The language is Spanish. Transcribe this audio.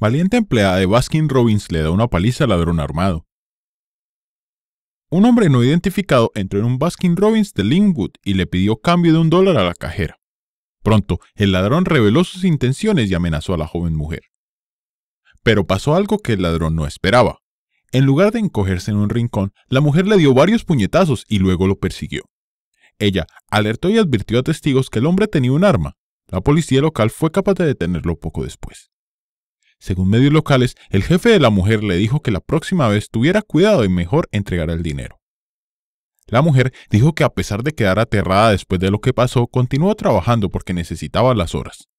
Valiente empleada de Baskin Robbins le da una paliza al ladrón armado. Un hombre no identificado entró en un Baskin Robbins de Linwood y le pidió cambio de un dólar a la cajera. Pronto, el ladrón reveló sus intenciones y amenazó a la joven mujer. Pero pasó algo que el ladrón no esperaba. En lugar de encogerse en un rincón, la mujer le dio varios puñetazos y luego lo persiguió. Ella alertó y advirtió a testigos que el hombre tenía un arma. La policía local fue capaz de detenerlo poco después. Según medios locales, el jefe de la mujer le dijo que la próxima vez tuviera cuidado y mejor entregara el dinero. La mujer dijo que a pesar de quedar aterrada después de lo que pasó, continuó trabajando porque necesitaba las horas.